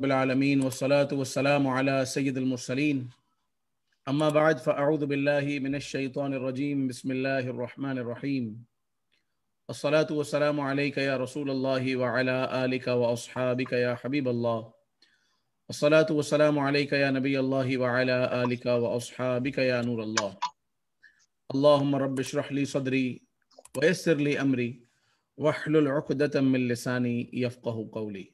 رب العالمين والصلاة والسلام على سيد المرسلين أما بعد فأعوذ بالله من الشيطان الرجيم بسم الله الرحمن الرحيم الصلاة والسلام عليك يا رسول الله وعلى آلك وأصحابك يا حبيب الله الصلاة والسلام عليك يا نبي الله وعلى آلك وأصحابك يا نور الله اللهم رب اشرح لي صدري ويسر لي أمري واحلل عقدة من لساني يفقه قولي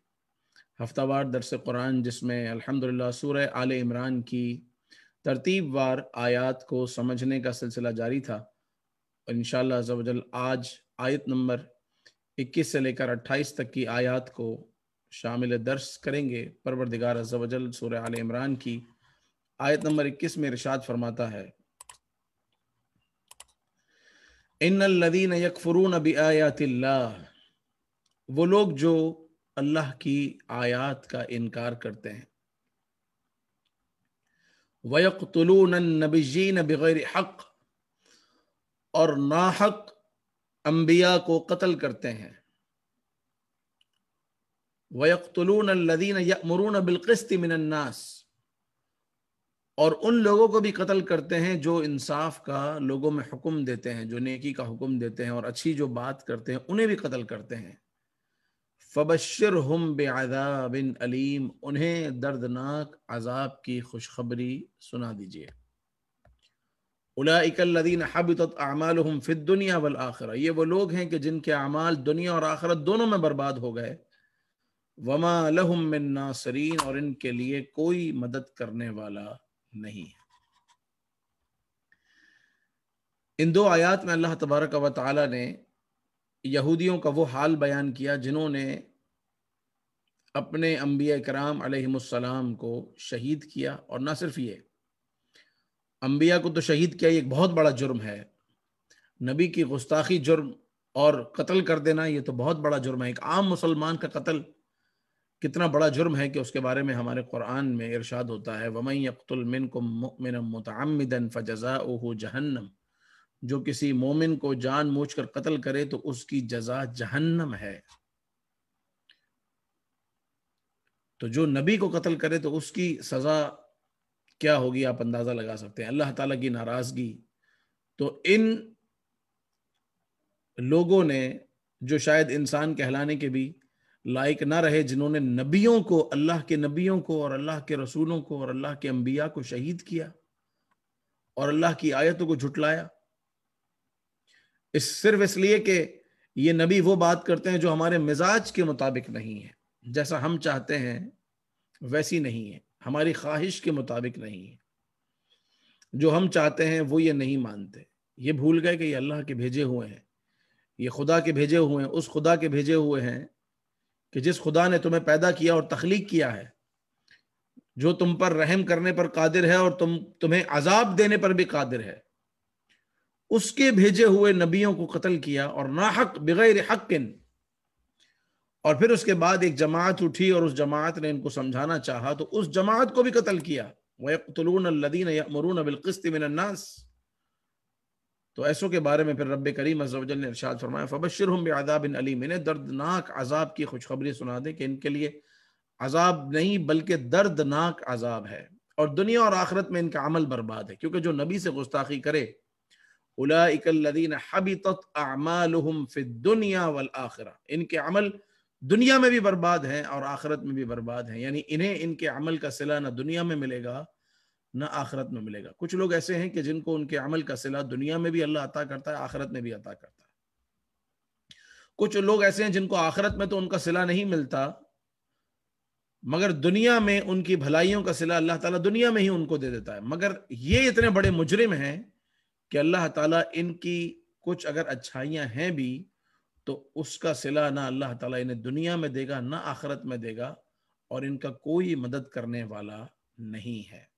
हफ्तावार दरस कुरान जिसमें अल्हम्दुलिल्लाह सूरह आले इमरान की तरतीब वार आयात को समझने का सिलसिला जारी था इन आज आयत नंबर 21 से लेकर 28 तक की आयात को शामिल दर्स करेंगे परवरदिगार अजल सूर आल इमरान की आयत नंबर 21 में इरशाद फरमाता है इन लदीन यकफरून वो लोग जो अल्लाह की आयात का इनकार करते हैं वयकतलून नबीन बगैर हक और नाहक अंबिया को कत्ल करते हैं वयकतलून लदीन यमरून बिलकस्त मिनन्नास और उन लोगों को भी कत्ल करते हैं जो इंसाफ का लोगों में हुक्म देते हैं जो नेकी का हुक्म देते हैं और अच्छी जो बात करते हैं उन्हें भी कत्ल करते हैं फबशर हम बेदाबिन अलीम उन्हें दर्दनाक अजाब की खुशखबरी सुना दीजिए उलाकदीन अमाल दुनिया वल आखरा ये वो लोग हैं कि जिनके अमाल दुनिया और आखरत दोनों में बर्बाद हो गए वमा लहम नासरीन और इनके लिए कोई मदद करने वाला नहीं है इन दो आयात में अल्लाह तबारक व ताली ने यहूदियों का वो हाल बयान किया जिन्होंने अपने अम्बिया कराम अलैहिस्सलाम को शहीद किया और ना सिर्फ ये अम्बिया को तो शहीद किया ये एक बहुत बड़ा जुर्म है नबी की गुस्ताखी जुर्म और कत्ल कर देना ये तो बहुत बड़ा जुर्म है एक आम मुसलमान का कत्ल कितना बड़ा जुर्म है कि उसके बारे में हमारे कुरान में इरशाद होता है वमई अख्तुल मिन को मुमिन मुतमदन फ़ज़ा जहन्नम जो किसी मोमिन को जान मूझ कर कतल करे तो उसकी जजा जहन्नम है तो जो नबी को कत्ल करे तो उसकी सजा क्या होगी आप अंदाजा लगा सकते हैं अल्लाह ताला की नाराजगी तो इन लोगों ने जो शायद इंसान कहलाने के भी लायक ना रहे जिन्होंने नबियों को अल्लाह के नबियों को और अल्लाह के रसूलों को और अल्लाह के अंबिया को शहीद किया और अल्लाह की आयतों को झुटलाया इस सिर्फ इसलिए कि ये नबी वो बात करते हैं जो हमारे मिजाज के मुताबिक नहीं है जैसा हम चाहते हैं वैसी नहीं है हमारी ख्वाहिश के मुताबिक नहीं है जो हम चाहते हैं वो ये नहीं मानते ये भूल गए कि ये अल्लाह के भेजे हुए हैं ये खुदा के भेजे हुए हैं उस खुदा के भेजे हुए हैं कि जिस खुदा ने तुम्हें पैदा किया और तख्लीक किया है जो तुम पर रहम करने पर कादिर है और तुम तुम्हें अजाब देने पर भी कादिर है उसके भेजे हुए नबियों को कत्ल किया और नाहक बगैर हकिन और फिर उसके बाद एक जमात उठी और उस जमात ने इनको समझाना चाहा तो उस जमात को भी कत्ल किया वयतलून लदीन मरून बिलकस्त मिनन्नास तो ऐसों के बारे में फिर रब करीम अजल ने इरशाद फरमाया फ़बशर हम इन अली मैंने दर्दनाक अजाब की खुशखबरी सुना दें कि इनके लिए अजाब नहीं बल्कि दर्दनाक अजाब है और दुनिया और आखरत में इनका अमल बर्बाद है क्योंकि जो नबी से गुस्ताखी करे आखिरा इनके अमल दुनिया में भी बर्बाद हैं और आखिरत में भी बर्बाद हैं यानी इन्हें इनके अमल का सिला ना दुनिया में मिलेगा ना आखिरत में मिलेगा कुछ लोग ऐसे हैं कि जिनको उनके अमल का सिला दुनिया में भी अल्लाह अता करता है आखिरत में भी अता करता है कुछ लोग ऐसे हैं जिनको आखिरत में तो उनका सिला नहीं मिलता मगर दुनिया में उनकी भलाइयों का सिला अल्लाह ताला दुनिया में ही उनको दे देता है मगर ये इतने बड़े मुजरिम हैं कि अल्लाह ताला इनकी कुछ अगर अच्छाइयां हैं भी तो उसका सिला ना अल्लाह ताला इन्हें दुनिया में देगा ना आखरत में देगा और इनका कोई मदद करने वाला नहीं है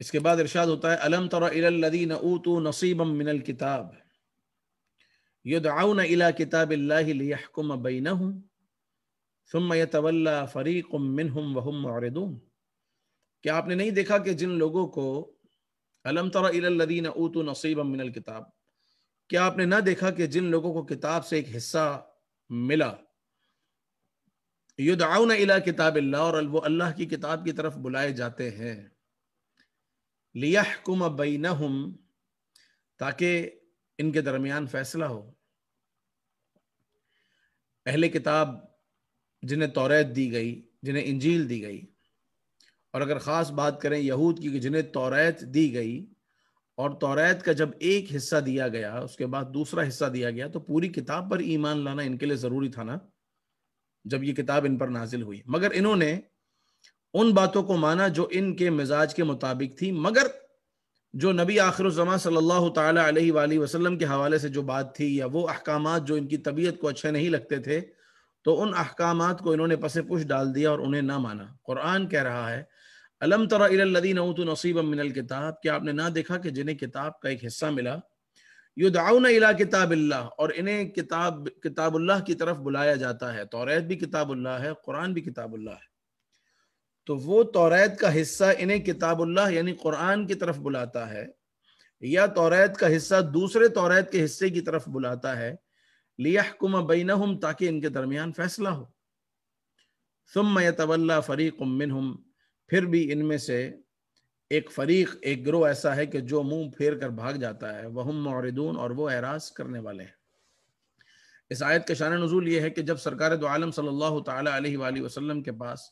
इसके बाद इरशाद होता है अलम तरदीन ऊतू नसीबम मिनल किताब न इला किताब लियाकुम बैन हूँ सुम यतवल्ला फ़रीक मिनहम वहम औरदूम क्या आपने नहीं देखा कि जिन लोगों को अलम तरदीन ऊत नसीब मिनल किताब क्या आपने ना देखा कि जिन लोगों को किताब से एक हिस्सा मिला युदाउन इला किताब और वो अल्लाह की किताब की तरफ बुलाए जाते हैं लियाकुम बैन ताकि इनके दरमियान फैसला हो अहले किताब जिन्हें तौरेत दी गई जिन्हें इंजील दी गई और अगर ख़ास बात करें यहूद की कि जिन्हें तौरेत दी गई और तौरेत का जब एक हिस्सा दिया गया उसके बाद दूसरा हिस्सा दिया गया तो पूरी किताब पर ईमान लाना इनके लिए ज़रूरी था ना जब ये किताब इन पर नाजिल हुई मगर इन्होंने उन बातों को माना जो इनके मिजाज के मुताबिक थी मगर जो नबी आखिर जमा सल्लल्लाहु अलैहि वसल्लम के हवाले से जो बात थी या वो अहकाम जो इनकी तबीयत को अच्छे नहीं लगते थे तो उन अहकाम को इन्होंने पसे पुश डाल दिया और उन्हें ना माना कुरान कह रहा है अलम तरदीन तो नसीब मिनल किताब क्या आपने ना देखा कि जिन्हें किताब का एक हिस्सा मिला युदाउन इला किताबिल्ला और इन्हें किताब किताबुल्लाह की तरफ बुलाया जाता है तोरेत भी किताबुल्लाह है कुरान भी किताबुल्लाह है तो वो तोरेत का हिस्सा इन्हें किताबुल्लाह यानी कुरान की तरफ बुलाता है या तोरेत का हिस्सा दूसरे तोरेत के हिस्से की तरफ बुलाता है लियाकुम बैनहुम ताकि इनके दरमियान फैसला हो सुम यतवल्ला फ़रीक हम फिर भी इनमें से एक फ़रीक एक ग्रोह ऐसा है कि जो मुंह फेर कर भाग जाता है वह मौरदून और वो एराज करने वाले हैं इस आयत का शान नजूल ये है कि जब सरकार दो आलम सल्लल्लाहु अलैहि वसल्लम के पास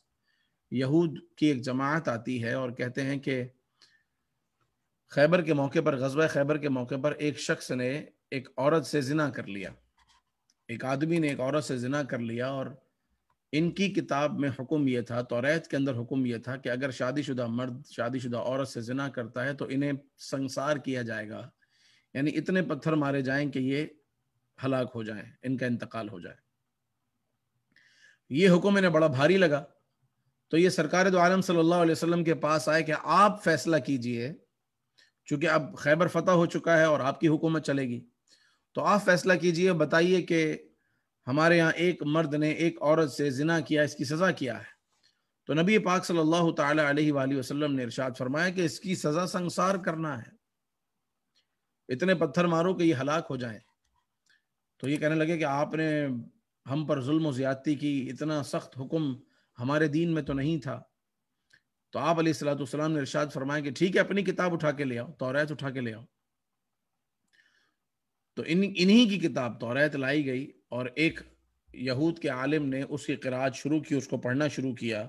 यहूद की एक जमात आती है और कहते हैं कि खैबर के मौके पर गजब खैबर के मौके पर एक शख्स ने एक औरत से जिना कर लिया एक आदमी ने एक औरत से जिना कर लिया और इनकी किताब में हुक्म यह था तोरेत के अंदर हुक्म यह था कि अगर शादीशुदा मर्द शादीशुदा औरत से जिना करता है तो इन्हें संसार किया जाएगा यानी इतने पत्थर मारे जाएं कि ये हलाक हो जाएं इनका इंतकाल हो जाए ये हुक्म इन्हें बड़ा भारी लगा तो ये सरकार दो आलम सल्लल्लाहु अलैहि वसल्लम के पास आए कि आप फैसला कीजिए चूंकि अब खैबर फतह हो चुका है और आपकी हुकूमत चलेगी तो आप फैसला कीजिए बताइए कि हमारे यहाँ एक मर्द ने एक औरत से जिना किया इसकी सज़ा क्या है तो नबी पाक सल्लल्लाहु अलैहि वसल्लम ने इरशाद फरमाया कि इसकी सज़ा संसार करना है इतने पत्थर मारो कि ये हलाक हो जाए तो ये कहने लगे कि आपने हम पर जुल्म ज़्यादती की इतना सख्त हुक्म हमारे दीन में तो नहीं था तो आप सलाम ने इरशाद फरमाया कि ठीक है अपनी किताब उठा के ले आओ तो उठा के ले आओ तो इन इन्हीं की किताब तौरात लाई गई और एक यहूद के आलिम ने उसकी किराज शुरू की उसको पढ़ना शुरू किया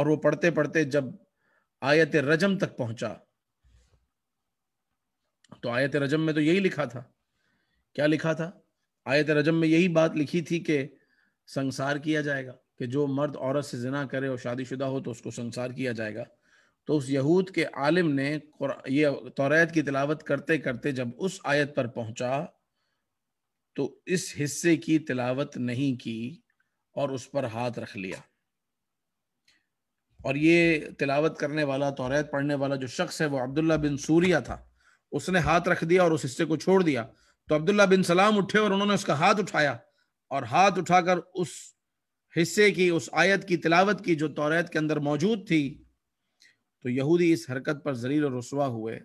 और वो पढ़ते पढ़ते जब आयत रजम तक पहुंचा तो आयत रजम में तो यही लिखा था क्या लिखा था आयत रजम में यही बात लिखी थी कि संसार किया जाएगा कि जो मर्द औरत से जिना करे और शादीशुदा हो तो उसको संसार किया जाएगा तो उस यहूद के आलिम ने ये तौरात की तिलावत करते करते जब उस आयत पर पहुंचा तो इस हिस्से की तिलावत नहीं की और उस पर हाथ रख लिया और ये तिलावत करने वाला तौरात पढ़ने वाला जो शख्स है वो अब्दुल्ला बिन सूरिया था उसने हाथ रख दिया और उस हिस्से को छोड़ दिया तो अब्दुल्ला बिन सलाम उठे और उन्होंने उसका हाथ उठाया और हाथ उठाकर उस हिस्से की उस आयत की तिलावत की जो तौरात के अंदर मौजूद थी तो यहूदी इस हरकत पर जलील और रसुआ हुए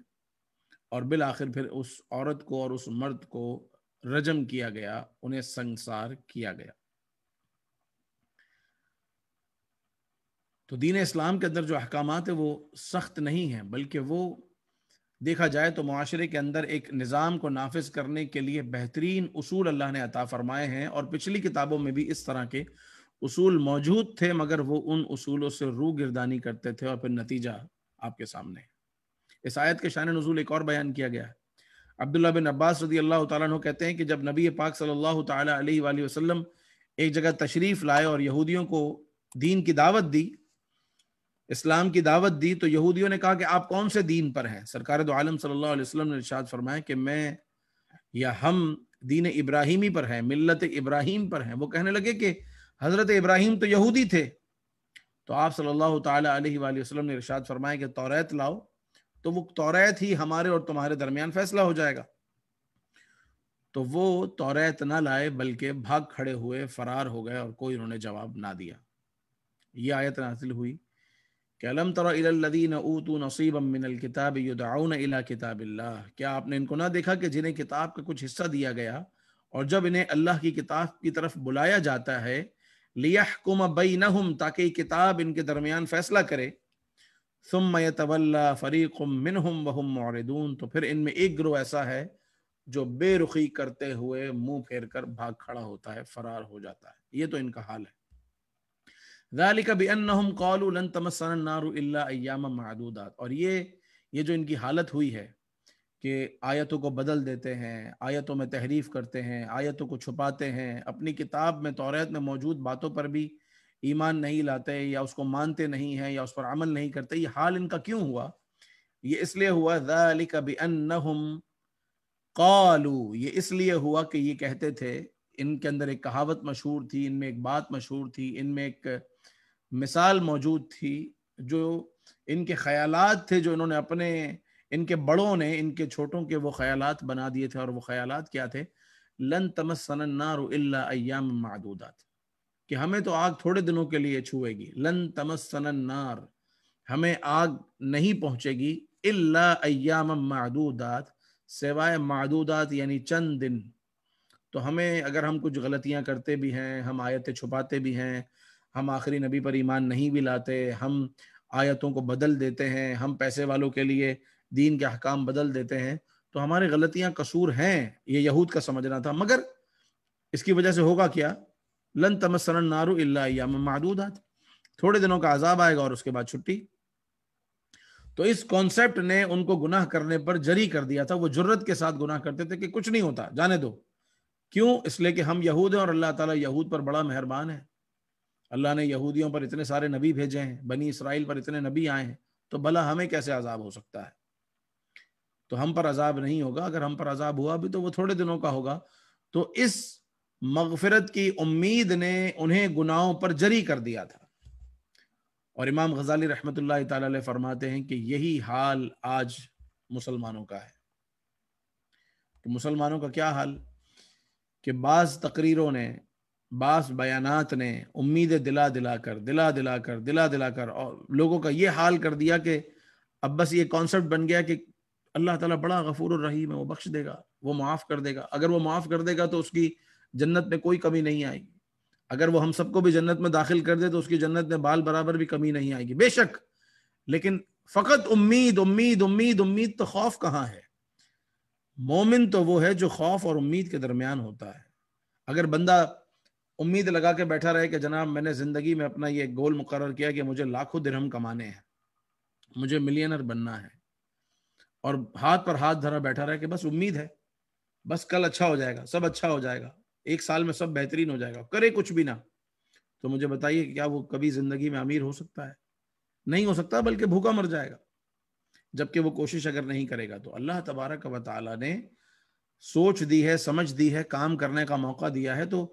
और बिल आखिर फिर उस औरत को और उस मर्द को रजम किया गया उन्हें संसार किया गया तो दीन इस्लाम के अंदर जो अहकाम है वो सख्त नहीं है बल्कि वो देखा जाए तो माशरे के अंदर एक निज़ाम को नाफिज करने के लिए बेहतरीन असूल अल्लाह ने अता फरमाए हैं और पिछली किताबों में भी इस तरह के उसूल मौजूद थे मगर वो उन उसूलों से रू गिरदानी करते थे और फिर नतीजा आपके सामने इस आयत के शान नजूल एक और बयान किया गया है अब्दुल्ला बिन अब्बास रदी अल्लाह तु कहते हैं कि जब नबी पाक सल्लल्लाहु अलैहि वसल्लम एक जगह तशरीफ़ लाए और यहूदियों को दीन की दावत दी इस्लाम की दावत दी तो यहूदियों ने कहा कि आप कौन से दीन पर हैं सरकार दो आलम सल्लल्लाहु अलैहि वसल्लम ने इरशाद फरमाया कि मैं या हम दीन इब्राहिमी पर हैं मिलत इब्राहिम पर हैं वो कहने लगे कि हज़रत इब्राहिम तो यहूदी थे तो आप सल्लल्लाहु अलैहि वसल्लम ने इरशाद फरमाया कि तौरात लाओ तो वो तौरात ही हमारे और तुम्हारे दरमियान फैसला हो जाएगा तो वो तौरात ना लाए बल्कि भाग खड़े हुए फरार हो गए और कोई उन्होंने जवाब ना दिया ये आयत हासिल हुई कि नसीब किताब युदाउन इला किताब क्या आपने इनको ना देखा कि जिन्हें किताब का कुछ हिस्सा दिया गया और जब इन्हें अल्लाह की किताब की तरफ बुलाया जाता है लिया न हम ताकि किताब इनके दरमियान फैसला करे सुम तवल्ला फ़रीकुम हम वहम मोरदून तो फिर इनमें एक ग्रोह ऐसा है जो बेरुखी करते हुए मुंह फेर कर भाग खड़ा होता है फरार हो जाता है ये तो इनका हाल है और ये ये जो इनकी हालत हुई है कि आयतों को बदल देते हैं आयतों में तहरीफ करते हैं आयतों को छुपाते हैं अपनी किताब में तौरत में मौजूद बातों पर भी ईमान नहीं लाते या उसको मानते नहीं हैं या उस पर अमल नहीं करते ये हाल इनका क्यों हुआ ये इसलिए हुआ हम कालू ये इसलिए हुआ कि ये कहते थे इनके अंदर एक कहावत मशहूर थी इनमें एक बात मशहूर थी इनमें एक मिसाल मौजूद थी जो इनके ख्यालात थे जो इन्होंने अपने इनके बड़ों ने इनके छोटों के वो ख्यालात बना दिए थे और वो ख्यालात क्या थे लन तमसन कि हमें तो आग थोड़े दिनों के लिए छुएगी लन तमसन नार हमें आग नहीं पहुंचेगी इल्ला मदूदात सिवाय यानी चंद दिन तो हमें अगर हम कुछ गलतियां करते भी हैं हम आयतें छुपाते भी हैं हम आखिरी नबी पर ईमान नहीं भी लाते हम आयतों को बदल देते हैं हम पैसे वालों के लिए दीन के अहकाम बदल देते हैं तो हमारे गलतियां कसूर हैं ये यहूद का समझना था मगर इसकी वजह से होगा क्या लन तमसरन नारू इलामूदात थोड़े दिनों का आजाब आएगा और उसके बाद छुट्टी तो इस कॉन्सेप्ट ने उनको गुनाह करने पर जरी कर दिया था वो जरूरत के साथ गुनाह करते थे कि कुछ नहीं होता जाने दो क्यों इसलिए कि हम यहूद हैं और अल्लाह ताला यहूद पर बड़ा मेहरबान है अल्लाह ने यहूदियों पर इतने सारे नबी भेजे हैं बनी इसराइल पर इतने नबी आए हैं तो भला हमें कैसे आज़ाब हो सकता है तो हम पर अजाब नहीं होगा अगर हम पर अजाब हुआ भी तो वो थोड़े दिनों का होगा तो इस मगफरत की उम्मीद ने उन्हें गुनाहों पर जरी कर दिया था और इमाम गजाली रहमत फरमाते हैं कि यही हाल आज मुसलमानों का है तो मुसलमानों का क्या हाल कि बास तकरीरों ने बास बयानात ने उम्मीद दिला दिला कर दिला दिला कर दिला दिला कर और लोगों का ये हाल कर दिया कि अब बस ये कॉन्सेप्ट बन गया कि अल्लाह ताला बड़ा गफूर रहीम है वो बख्श देगा वो माफ़ कर देगा अगर वो माफ़ कर देगा तो उसकी जन्नत में कोई कमी नहीं आएगी अगर वो हम सबको भी जन्नत में दाखिल कर दे तो उसकी जन्नत में बाल बराबर भी कमी नहीं आएगी बेशक लेकिन फ़कत उम्मीद उम्मीद उम्मीद उम्मीद तो खौफ कहाँ है मोमिन तो वो है जो खौफ और उम्मीद के दरमियान होता है अगर बंदा उम्मीद लगा के बैठा रहे कि जनाब मैंने ज़िंदगी में अपना ये गोल मुकर किया कि मुझे लाखों दिरहम कमाने हैं मुझे मिलियनर बनना है और हाथ पर हाथ धरा बैठा रहा कि बस उम्मीद है बस कल अच्छा हो जाएगा सब अच्छा हो जाएगा एक साल में सब बेहतरीन हो जाएगा करे कुछ भी ना तो मुझे बताइए क्या वो कभी जिंदगी में अमीर हो सकता है नहीं हो सकता बल्कि भूखा मर जाएगा जबकि वो कोशिश अगर नहीं करेगा तो अल्लाह तबारक व ताली ने सोच दी है समझ दी है काम करने का मौका दिया है तो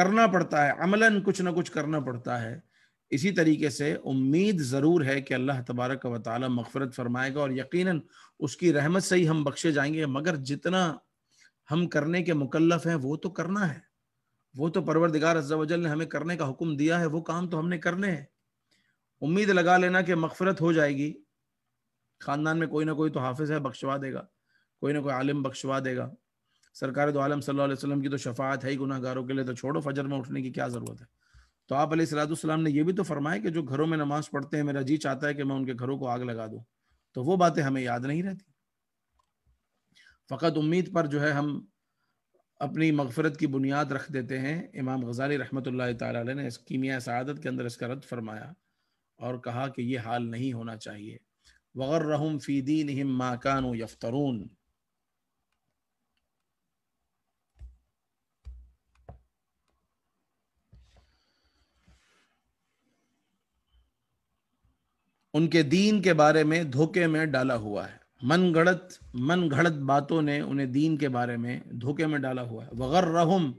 करना पड़ता है अमलन कुछ ना कुछ करना पड़ता है इसी तरीके से उम्मीद ज़रूर है कि अल्लाह तबारक व ताली मगफरत फरमाएगा और यकीनन उसकी रहमत से ही हम बख्शे जाएंगे मगर जितना हम करने के मुकल्लफ हैं वो तो करना है वो तो परवरदिगार अज्जावजल ने हमें करने का हुक्म दिया है वो काम तो हमने करने हैं उम्मीद लगा लेना कि मफफरत हो जाएगी ख़ानदान में कोई ना कोई तो हाफिज है बख्शवा देगा कोई ना कोई आलिम बख्शवा देगा सरकार दो आलम सल्लल्लाहु अलैहि वसल्लम की तो शफात है ही गुनाहगारों के लिए तो छोड़ो फजर में उठने की क्या ज़रूरत है तो आप सलाम ने यह भी तो फरमाया कि जो घरों में नमाज पढ़ते हैं मेरा जी चाहता है कि मैं उनके घरों को आग लगा दूं तो वो बातें हमें याद नहीं रहती फ़कत उम्मीद पर जो है हम अपनी मगफरत की बुनियाद रख देते हैं इमाम गजाली रहमत ने कीमिया सदत के अंदर इसका रद्द फरमाया और कहा कि ये हाल नहीं होना चाहिए वगर रहूम फ़ी दीन हिम माकान यफ्तरून उनके दीन के बारे में धोखे में डाला हुआ है मन गणत मन घड़त बातों ने उन्हें दीन के बारे में धोखे में डाला हुआ है वगर रहुम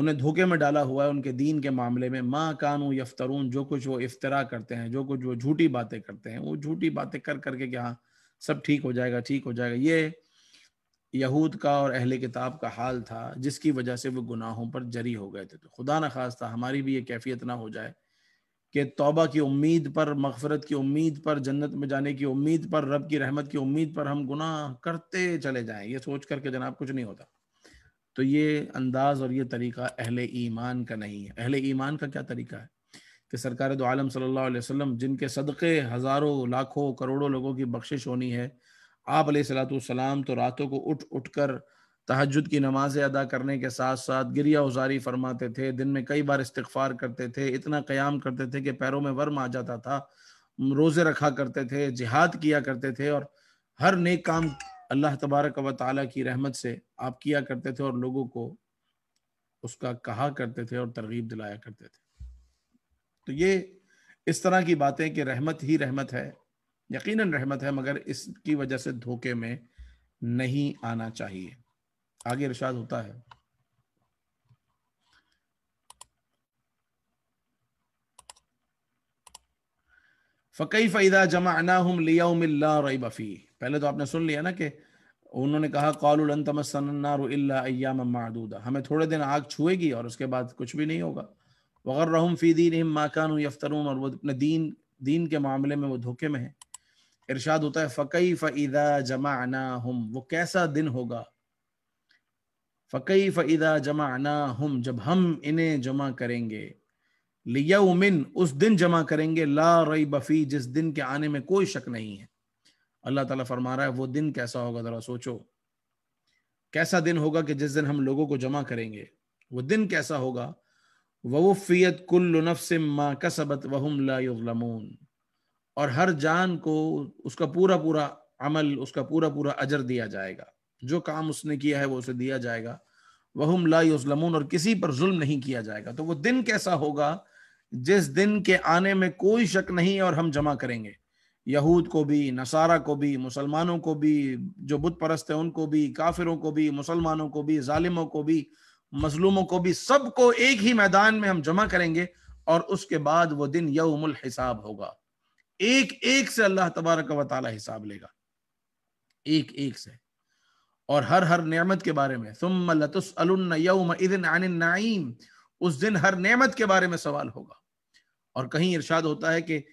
उन्हें धोखे में डाला हुआ है उनके दीन के मामले में माँ कानू यफ्तरून जो कुछ वो इफ्तरा करते हैं जो कुछ वो झूठी बातें करते हैं वो झूठी बातें कर करके कि हाँ सब ठीक हो जाएगा ठीक हो जाएगा ये यहूद का और अहल किताब का हाल था जिसकी वजह से वो गुनाहों पर जरी हो गए थे तो खुदा न खास्ता हमारी भी ये कैफियत ना हो जाए कि तौबा की उम्मीद पर मगफरत की उम्मीद पर जन्नत में जाने की उम्मीद पर रब की रहमत की उम्मीद पर हम गुनाह करते चले जाएं ये सोच करके जनाब कुछ नहीं होता तो ये अंदाज और ये तरीका अहल ईमान का नहीं है अहल ईमान का क्या तरीका है कि सरकार दो आलम सल्लल्लाहु जिनके सदक़े हज़ारों लाखों करोड़ों लोगों की बख्शिश होनी है आप सलाम तो रातों को उठ उठ कर तहजद की नमाज़ें अदा करने के साथ साथ गिरिया उजारी फरमाते थे दिन में कई बार इस्तफ़ार करते थे इतना क्याम करते थे कि पैरों में वर्म आ जाता था रोज़े रखा करते थे जिहाद किया करते थे और हर नेक काम अल्लाह तबारक व ताली की रहमत से आप किया करते थे और लोगों को उसका कहा करते थे और तरगीब दिलाया करते थे तो ये इस तरह की बातें कि रहमत ही रहमत है यकीनन रहमत है मगर इसकी वजह से धोखे में नहीं आना चाहिए आगे इर्शाद होता है फ़कई फ़ैदा जमा हम लिया पहले तो आपने सुन लिया ना कि उन्होंने कहा कौलतमसन्नार मादूदा हमें थोड़े दिन आग छुएगी और उसके बाद कुछ भी नहीं होगा वगर रहूम फ़ी दीन माकान यफ्तरून और वो अपने दीन दीन के मामले में वो धोखे में है इरशाद होता है फ़कई फ़ैदा जमा हम वो कैसा दिन होगा फ़कई जमा ना हम जब हम इन्हें जमा करेंगे लियाउमिन उस दिन जमा करेंगे ला रई बफ़ी जिस दिन के आने में कोई शक नहीं है अल्लाह ताला फरमा रहा है वो दिन कैसा होगा ज़रा सोचो कैसा दिन होगा कि जिस दिन हम लोगों को जमा करेंगे वो दिन कैसा होगा वफ़ियत कुल्लनफ़ माँ कसबत वहम लामून और हर जान को उसका पूरा पूरा अमल उसका पूरा पूरा अजर दिया जाएगा जो काम उसने किया है वो उसे दिया जाएगा वहम लाजलमून और किसी पर जुल्म नहीं किया जाएगा तो वो दिन कैसा होगा जिस दिन के आने में कोई शक नहीं और हम जमा करेंगे यहूद को भी नसारा को भी मुसलमानों को भी जो बुत परस्त है उनको भी काफिरों को भी मुसलमानों को भी ालिमों को भी मजलूमों को भी सबको एक ही मैदान में हम जमा करेंगे और उसके बाद वो दिन यउमुल हिसाब होगा एक एक से अल्लाह तबारक वाली हिसाब लेगा एक एक से और हर हर नेमत के बारे में सुम उस दिन हर नेमत के बारे में सवाल होगा और कहीं इरशाद होता है कि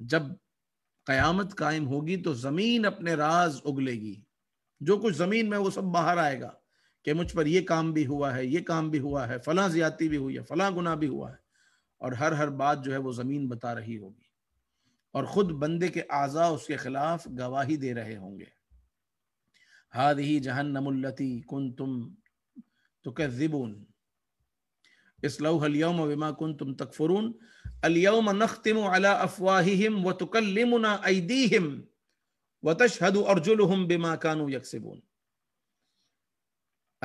जब कयामत कायम होगी तो जमीन अपने राज उगलेगी जो कुछ जमीन में वो सब बाहर आएगा कि मुझ पर ये काम भी हुआ है ये काम भी हुआ है फला ज्यादा भी हुई है फला गुना भी हुआ है और हर हर बात जो है वो जमीन बता रही होगी और खुद बंदे के आज़ा उसके खिलाफ गवाही दे रहे होंगे हाद ही जहन नमुल्लती कुन तुम तो तुकजिबून हलियम विमा कुन तुम तक फुरून अलियम नख्तिम अला अफवाहिम व तुकलिमुना ऐदीहिम व तशहद हम बिमा कानू यकसिबून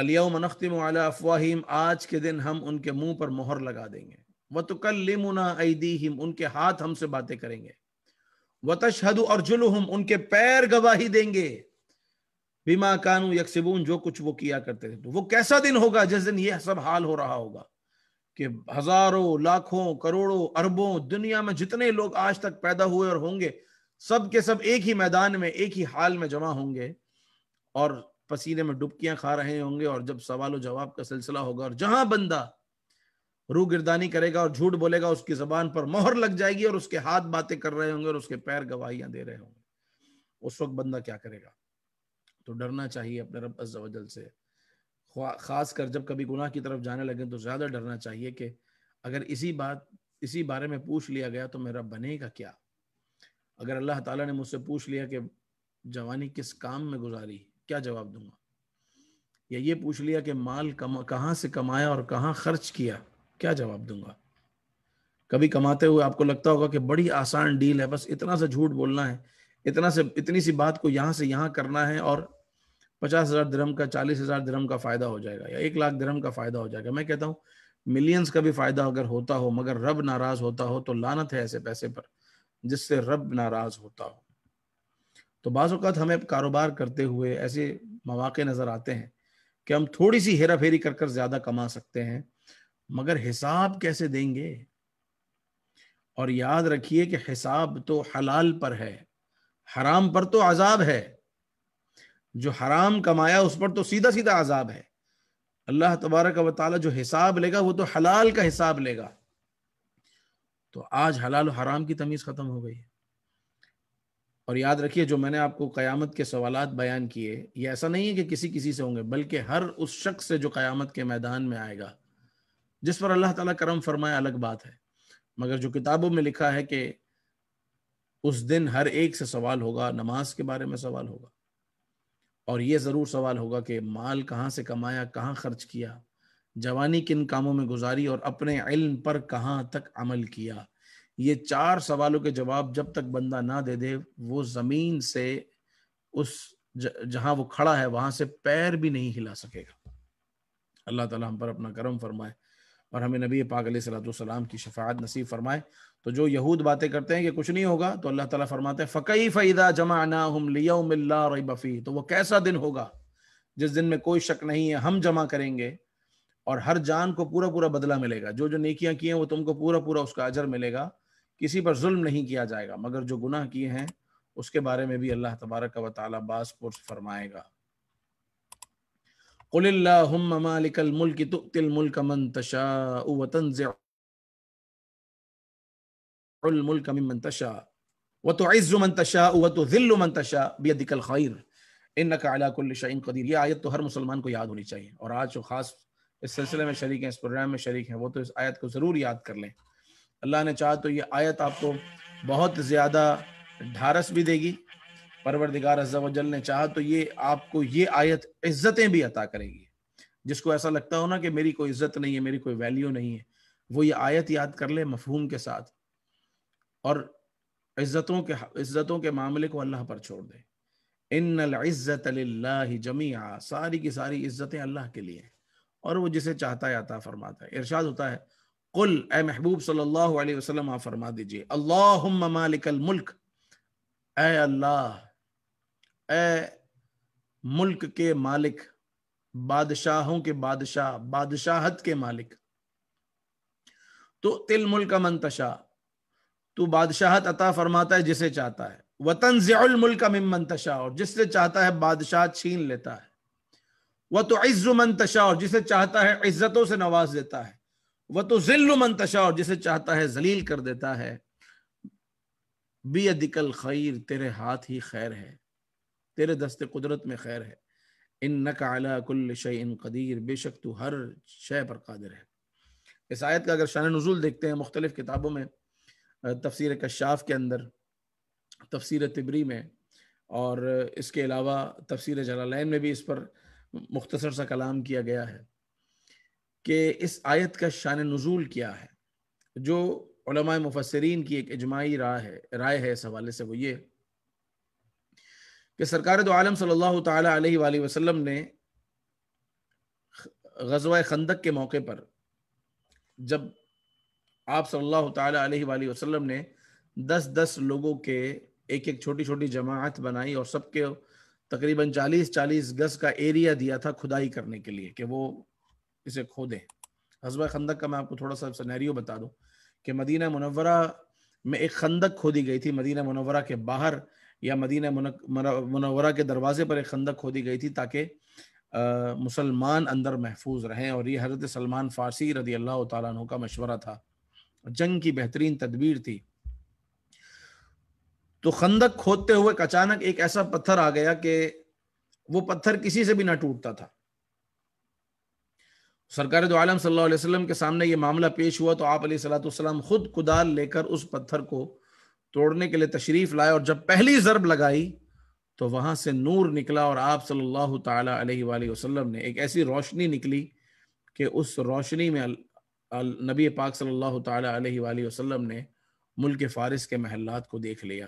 अलियम नख्तिम अला अफवाहिम आज के दिन हम उनके मुंह पर मोहर लगा देंगे व तुकलिमुना ऐदीहिम उनके हाथ हमसे बातें करेंगे वतशहदु और जुलूहम उनके पैर गवाही देंगे बीमा कानू यकसिबून जो कुछ वो किया करते थे तो वो कैसा दिन होगा जिस दिन ये सब हाल हो रहा होगा कि हजारों लाखों करोड़ों अरबों दुनिया में जितने लोग आज तक पैदा हुए और होंगे सब के सब एक ही मैदान में एक ही हाल में जमा होंगे और पसीने में डुबकियां खा रहे होंगे और जब सवाल जवाब का सिलसिला होगा और जहां बंदा रू गिरदानी करेगा और झूठ बोलेगा उसकी जबान पर मोहर लग जाएगी और उसके हाथ बातें कर रहे होंगे और उसके पैर गवाहियां दे रहे होंगे उस वक्त बंदा क्या करेगा तो डरना चाहिए अपने रब अज्जल से खास कर जब कभी गुनाह की तरफ जाने लगे तो ज्यादा डरना चाहिए कि अगर इसी बात इसी बारे में पूछ लिया गया तो मेरा बनेगा क्या अगर अल्लाह ताला ने मुझसे पूछ लिया कि जवानी किस काम में गुजारी क्या जवाब दूंगा या ये पूछ लिया कि माल कमा कहाँ से कमाया और कहाँ खर्च किया क्या जवाब दूंगा कभी कमाते हुए आपको लगता होगा कि बड़ी आसान डील है बस इतना सा झूठ बोलना है इतना से इतनी सी बात को यहाँ से यहां करना है और पचास हजार धर्म का चालीस हजार धर्म का फायदा हो जाएगा या एक लाख धर्म का फायदा हो जाएगा मैं कहता हूँ मिलियंस का भी फायदा अगर होता हो मगर रब नाराज होता हो तो लानत है ऐसे पैसे पर जिससे रब नाराज होता हो तो बाजत हमें कारोबार करते हुए ऐसे मौाक़े नज़र आते हैं कि हम थोड़ी सी हेरा फेरी कर कर ज़्यादा कमा सकते हैं मगर हिसाब कैसे देंगे और याद रखिए कि हिसाब तो हलाल पर है हराम पर तो आज़ाब है जो हराम कमाया उस पर तो सीधा सीधा आज़ाब है अल्लाह तबारक का ताली जो हिसाब लेगा वो तो हलाल का हिसाब लेगा तो आज हलाल और हराम की तमीज़ ख़त्म हो गई है और याद रखिए जो मैंने आपको क़यामत के सवाल बयान किए ये ऐसा नहीं है कि किसी किसी से होंगे बल्कि हर उस शख्स से जो क़यामत के मैदान में आएगा जिस पर अल्लाह ताला करम फरमाए अलग बात है मगर जो किताबों में लिखा है कि उस दिन हर एक से सवाल होगा नमाज के बारे में सवाल होगा और ये ज़रूर सवाल होगा कि माल कहाँ से कमाया कहाँ खर्च किया जवानी किन कामों में गुजारी और अपने इल्म पर कहाँ तक अमल किया ये चार सवालों के जवाब जब तक बंदा ना दे दे वो ज़मीन से उस जहाँ वो खड़ा है वहाँ से पैर भी नहीं हिला सकेगा अल्लाह ताला हम पर अपना करम फरमाए और हमें नबी पाक सलाम की शफात नसीब फरमाए तो जो यहूद बातें करते हैं कि कुछ नहीं होगा तो अल्लाह ताला फरमाते हैं फ़कई फ़ैदा जमा ना हम बफ़ी तो वो कैसा दिन होगा जिस दिन में कोई शक नहीं है हम जमा करेंगे और हर जान को पूरा पूरा बदला मिलेगा जो जो नेकियां किए हैं वो तुमको पूरा पूरा उसका अजर मिलेगा किसी पर जुल्म नहीं किया जाएगा मगर जो गुनाह किए हैं उसके बारे में भी अल्लाह तबारक व ताली बास फरमाएगा कुल्लाहुम्मा मालिकल मुल्क तुतिल मुल्क मन तशाउ व तंज़िउल मुल्क मिमन तशा व तुइज़्ज़ु मन तशाउ व तुज़िल्लु मन तशा बियदिकल खैर इन्नक अला कुल्लि शैइन कदीर ये आयत तो हर मुसलमान को याद होनी चाहिए और आज जो खास इस सिलसिले में शरीक हैं इस प्रोग्राम में शरीक हैं वो तो इस आयत को ज़रूर याद कर लें अल्लाह ने चाहा तो ये आयत आपको बहुत ज़्यादा ढारस भी देगी परवरदिगार अजल ने चाह तो ये आपको ये आयत इज्जतें भी अता करेगी जिसको ऐसा लगता हो ना कि मेरी कोई इज्जत नहीं है मेरी कोई वैल्यू नहीं है वो ये आयत याद कर ले मफहूम के साथ और इज्जतों के इज्जतों के मामले को अल्लाह पर छोड़ दे इन इज़्ज़त जमी सारी की सारी इज्जतें अल्लाह के लिए हैं और वो जिसे चाहता है अता फरमाता है इर्शाद होता है कुल ए महबूब सल्लल्लाहु अलैहि वसल्लम आप फरमा दीजिए अल्लाह मालिकल मुल्क अल्लाह मुल्क के मालिक बादशाहों के बादशाह बादशाहत के मालिक तो तिल मुल्क मंतशा तू तो बादशाहत अता फरमाता है जिसे चाहता है वतन जयाल मुल्क मंतशा और जिससे चाहता है बादशाह छीन लेता है वह तो इज्जु मंतशा और जिसे चाहता है इज्जतों से नवाज देता है वह तो जिल्लु मंतशा और जिसे चाहता है जलील कर देता है बेअदिकल खैर तेरे हाथ ही खैर है तेरे दस्ते कुदरत में खैर है इन नकाला कुल शन कदीर बेशक तू हर शय पर कादिर है इस आयत का अगर शान नज़ुल देखते हैं मुख्तलिफ़ किताबों में तफसर कशाफ के अंदर तफसर तिबरी में और इसके अलावा तफसर जलालैन में भी इस पर मुख्तसर सा कलाम किया गया है कि इस आयत का शान नज़ुल क्या है जो मुफसरीन की एक इजमाही राय है राय है इस हवाले से वो ये कि सरकार दो आलम सल्लल्लाहु अलैहि वाली वसल्लम ने गजवा खंदक के मौके पर जब आप सल्लल्लाहु अलैहि वाली वसल्लम ने दस दस लोगों के एक एक छोटी छोटी जमात बनाई और सबके तकरीबन चालीस चालीस गज का एरिया दिया था खुदाई करने के लिए कि वो इसे खोदें गजवा खंदक का मैं आपको थोड़ा सा सनेरियो बता दूं कि मदीना मुनवरा में एक खंदक खोदी गई थी मदीना मुनवरा के बाहर या मदीना मुनवरा के दरवाजे पर एक खंदक खोदी गई थी ताकि मुसलमान अंदर महफूज रहें और ये हजरत सलमान फारसी रदी अल्लाह तु का मशवरा था जंग की बेहतरीन तदबीर थी तो खंदक खोदते हुए अचानक एक ऐसा पत्थर आ गया कि वो पत्थर किसी से भी ना टूटता था सरकार तो आलम सल्लल्लाहु अलैहि वसल्लम के सामने ये मामला पेश हुआ तो आप सलाम खुद कुदाल लेकर उस पत्थर को तोड़ने के लिए तशरीफ लाए और जब पहली जरब लगाई तो वहां से नूर निकला और आप सल्लल्लाहु ताला अलैहि वसल्लम ने एक ऐसी रोशनी निकली कि उस रोशनी में नबी पाक सल्लल्लाहु ताला अलैहि वसल्लम ने मुल्क फ़ारिस के महल्लात को देख लिया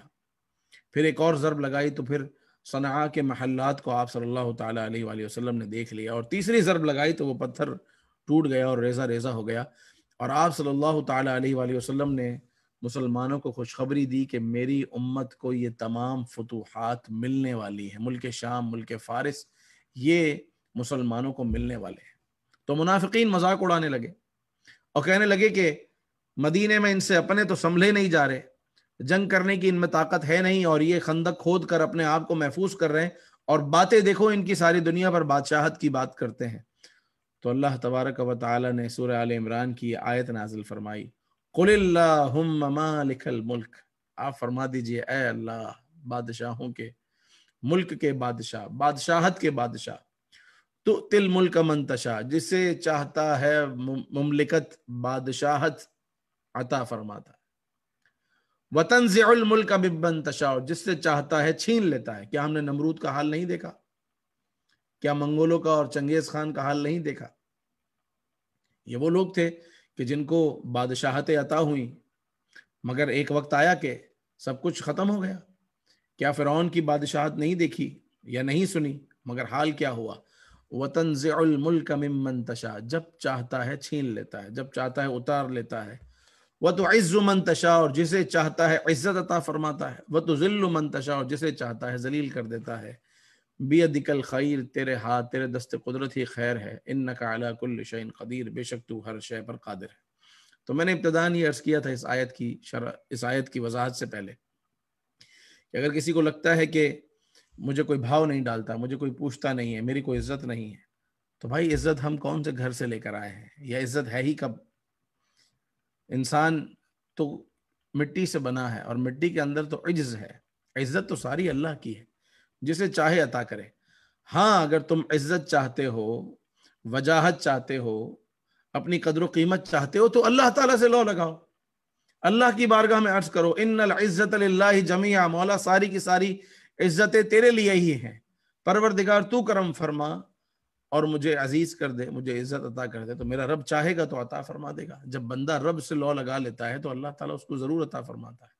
फिर एक और ज़रब लगाई तो फिर सना के महल्लात को आप सल्लल्लाहु ताला अलैहि वसल्लम ने देख लिया और तीसरी ज़रब लगाई तो वो पत्थर टूट गया और रेजा रेजा हो गया और आप सल्लल्लाहु ताला अलैहि वसल्लम ने मुसलमानों को खुशखबरी दी कि मेरी उम्मत को ये तमाम फतूहत मिलने वाली है मुल्क शाम मुल्क फारिस ये मुसलमानों को मिलने वाले हैं तो मुनाफिकीन मजाक उड़ाने लगे और कहने लगे कि मदीने में इनसे अपने तो संभले नहीं जा रहे जंग करने की इनमें ताकत है नहीं और ये खंदक खोद कर अपने आप को महफूज कर रहे हैं और बातें देखो इनकी सारी दुनिया पर बादशाहत की बात करते हैं तो अल्लाह तबारक व ने सूर आल इमरान की आयत नाजिल फरमाई कुल्लाकल मुल्क आप फरमा दीजिए ए अल्लाह बादशाहों के मुल्क के बादशाह बादशाहत के बादशाह तो तिल मुल्क मंतशा जिसे चाहता है मुमलिकत बादशाहत अता फरमाता वतन ज़ियल मुल्क बिबन तशा जिससे चाहता है छीन लेता है क्या हमने नमरूद का हाल नहीं देखा क्या मंगोलों का और चंगेज खान का हाल नहीं देखा ये वो लोग थे कि जिनको बादशाहतें अता हुई मगर एक वक्त आया कि सब कुछ ख़त्म हो गया क्या फ़िरौन की बादशाहत नहीं देखी या नहीं सुनी मगर हाल क्या हुआ वतन मुल्क ममन तशा जब चाहता है छीन लेता है जब चाहता है उतार लेता है वह तो इज़्ज़ुमन मंतशा और जिसे चाहता है इज्जत अता फरमाता है वह तो ज़िल्लु मंतशा और जिसे चाहता है जलील कर देता है बेदिकल खैर तेरे हाथ तेरे दस्त कुदरत ही खैर है इन नकाकुल शैन कदीर बेशक तू हर शय पर कादिर है तो मैंने इब्तदान ये अर्ज किया था इस आयत की शर इस आयत की वजाहत से पहले कि अगर किसी को लगता है कि मुझे कोई भाव नहीं डालता मुझे कोई पूछता नहीं है मेरी कोई इज्जत नहीं है तो भाई इज्जत हम कौन से घर से लेकर आए हैं यह इज्जत है ही कब इंसान तो मिट्टी से बना है और मिट्टी के अंदर तो इज्ज है इज्जत तो सारी अल्लाह की है जिसे चाहे अता करे हाँ अगर तुम इज्जत चाहते हो वजाहत चाहते हो अपनी कदर कीमत चाहते हो तो अल्लाह ताला से लो लगाओ अल्लाह की बारगाह में अर्ज करो इन इज्जत जमिया मौला सारी की सारी इज्जतें तेरे लिए ही हैं परवरदिगार तू करम फरमा और मुझे अजीज कर दे मुझे इज्जत अता कर दे तो मेरा रब चाहेगा तो अता फरमा देगा जब बंदा रब से लॉ लगा लेता है तो अल्लाह ताला उसको जरूर अता फरमाता है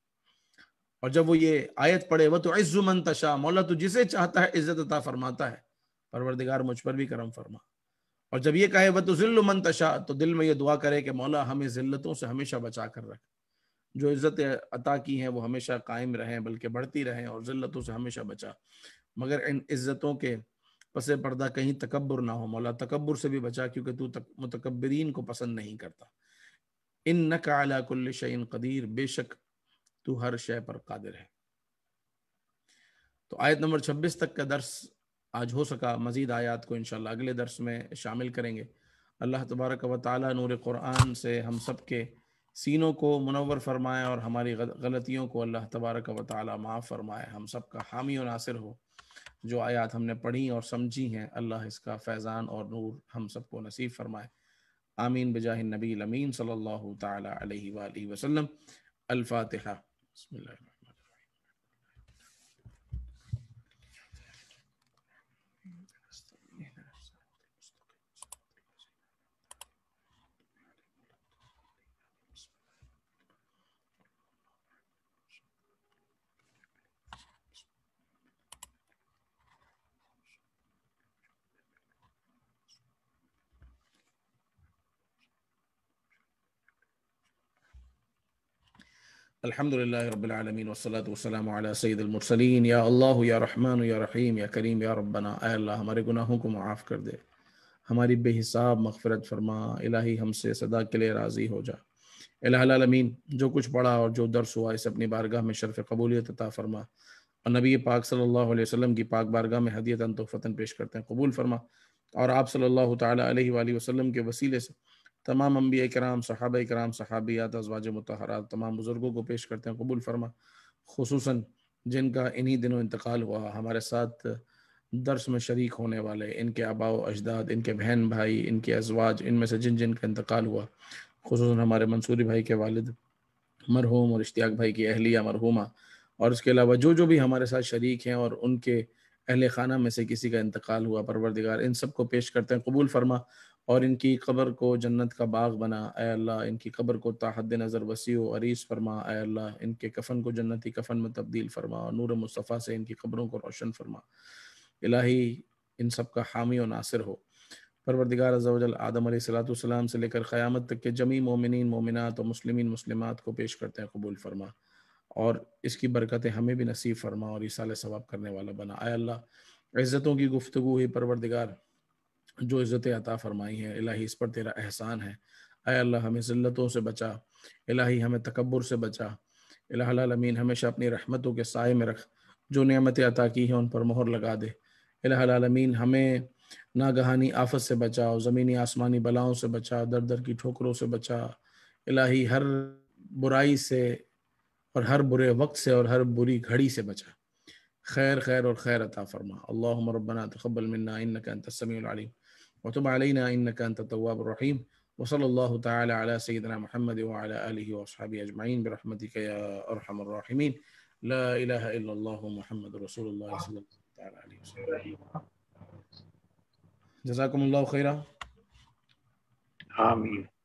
और जब वो ये आयत पढ़े वह तो इज्जुमन तशा मौला तो जिसे चाहता है इज्जत अता फरमाता है परवरदिगार मुझ पर भी करम फरमा और जब ये कहे वह तो जिल्लुमन तशा तो दिल में ये दुआ करे कि मौला हमें जिल्लतों से हमेशा बचा कर रख जो इज्जत अता की हैं वो हमेशा कायम रहें बल्कि बढ़ती रहें और जिल्लतों से हमेशा बचा मगर इन इज्जतों के पसे पर्दा कहीं तकबर ना हो मौला तकबर से भी बचा क्योंकि तू मुतकबरीन को पसंद नहीं करता इन नकाला कुल्ल कदीर बेशक तू हर शय पर कादिर है तो आयत नंबर 26 तक का दर्स आज हो सका मजीद आयात को इनशाला अगले दर्स में शामिल करेंगे अल्लाह तबारक व ताली नूर कुरान से हम सब के सीनों को मुनवर फरमाए और हमारी गलतियों को अल्लाह तबारक व ताली माफ़ फरमाए हम सब का हामी और नासिर हो जो आयात हमने पढ़ी और समझी हैं अल्लाह इसका फैज़ान और नूर हम सब को नसीब फरमाए आमीन बजाह नबी अमीन सल्ला ताला अलैहि Bismillah. अल्हम्दुलिल्लाह रब्बिल आलमीन वस्सलातु वस्सलामु अला सय्यिदिल मुरसलीन या अल्लाह या रहमान या रहीम या करीम या रब्बना ए अल्लाह हमारे गुनाहों को माफ़ कर दे हमारी बेहिसाब मगफरत फरमा इलाही हमसे सदा के लिए राज़ी हो जा अलमीन जो कुछ पढ़ा और जो दर्स हुआ इसे अपनी बारगाह में शरफ़ कबूलियत अता फरमा और नबी पाक सल्लल्लाहो अलैहि वसल्लम की पाक बारगाह में हदीयता तोहफ़ता पेश करते हैं कबूल फरमा और आप सल्लल्लाहु ताला अलैहि वसल्लम के वसीले से तमाम अम्बिया कराम सहाब कराम सहाबियात अजवाज मतहरा तमाम बुज़ुर्गों को पेश करते हैं कबूल फरमा खसूस जिनका इन्हीं दिनों इंतकाल हुआ हमारे साथ दर्श में शरीक होने वाले इनके आबाओ अजदाद इनके बहन भाई इनके अजवाज इनमें से जिन जिन का इंतकाल हुआ खसूस हमारे मंसूरी भाई के वालद मरहूम और इश्तियाक भाई की अहलिया मरहूमा और इसके अलावा जो जो भी हमारे साथ शरीक हैं और उनके अहल खाना में से किसी का इंतकाल हुआ परवरदिगार इन सबको पेश करते हैं कबूल फरमा और इनकी कब्र को जन्नत का बाग बना अल्लाह इनकी कब्र को ताहद नज़र वसी व अरीस फरमा अल्लाह इनके कफन को जन्नती कफन में तब्दील फरमा और नूर मुस्तफ़ा से इनकी कब्रों को रोशन फरमा इलाही इन सब का हामी और नासिर हो परवरदिगार अजल आदम सलाम से लेकर क़्यामत तक के जमी मोमिन मोमिनत और मुस्लिम मुस्लिम को पेश करते हैं कबूल फरमा और इसकी बरकतें हमें भी नसीब फरमा और इसाल सवाब करने वाला बना आय अल्लाह इज़्ज़तों की गुफ्तु हुई परवरदिगार जो इज़्ज़त अता फरमाई है इलाही इस पर तेरा एहसान है आय अल्लाह हमें ज़िल्लतों से बचा इलाही हमें तकबर से बचा इलामीन हमेशा अपनी रहमतों के साय में रख जो नियमतें अता की हैं उन पर मोहर लगा दे इलामीन हमें नागहानी आफत से बचाओ ज़मीनी आसमानी बलाओं से बचा दर दर की ठोकरों से बचा इलाही हर बुराई से और हर बुरे वक्त से और हर बुरी घड़ी से बचा खैर खैर और खैर अता फरमा अल्लाह रबना तकबल मन्ना तस्मी तसमीम وتب علينا إنك أنت التواب الرحيم وصلى الله تعالى على سيدنا محمد وعلى آله وأصحابه أجمعين برحمتك يا أرحم الراحمين لا إله إلا الله محمد رسول الله صلى الله تعالى عليه وسلم جزاكم الله خيرا آمين